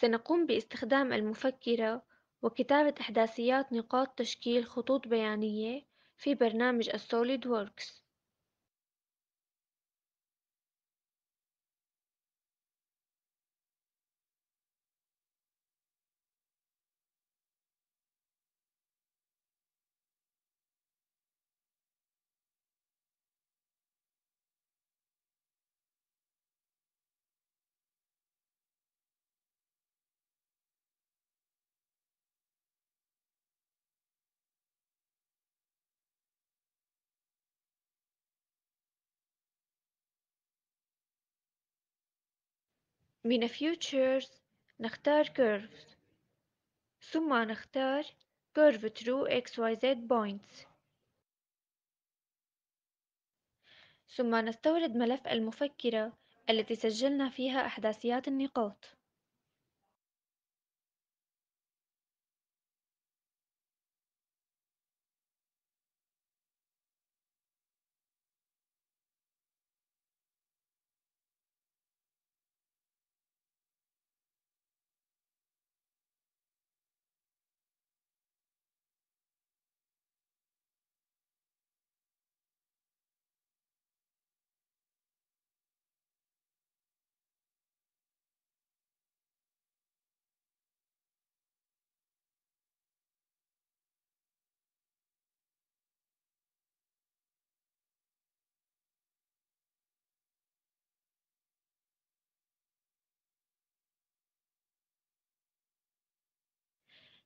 سنقوم باستخدام المفكرة وكتابة أحداثيات نقاط تشكيل خطوط بيانية في برنامج السوليد ووركس من futures نختار curves ثم نختار curve through xyz points ثم نستورد ملف المفكرة التي سجلنا فيها أحداثيات النقاط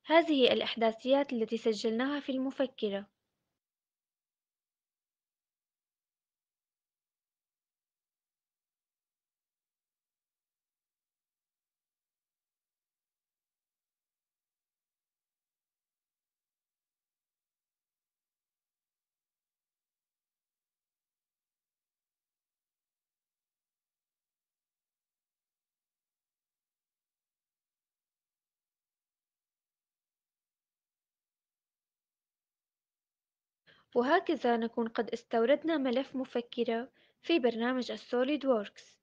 هذه الأحداثيات التي سجلناها في المفكرة وهكذا نكون قد استوردنا ملف مفكرة في برنامج السوليد ووركس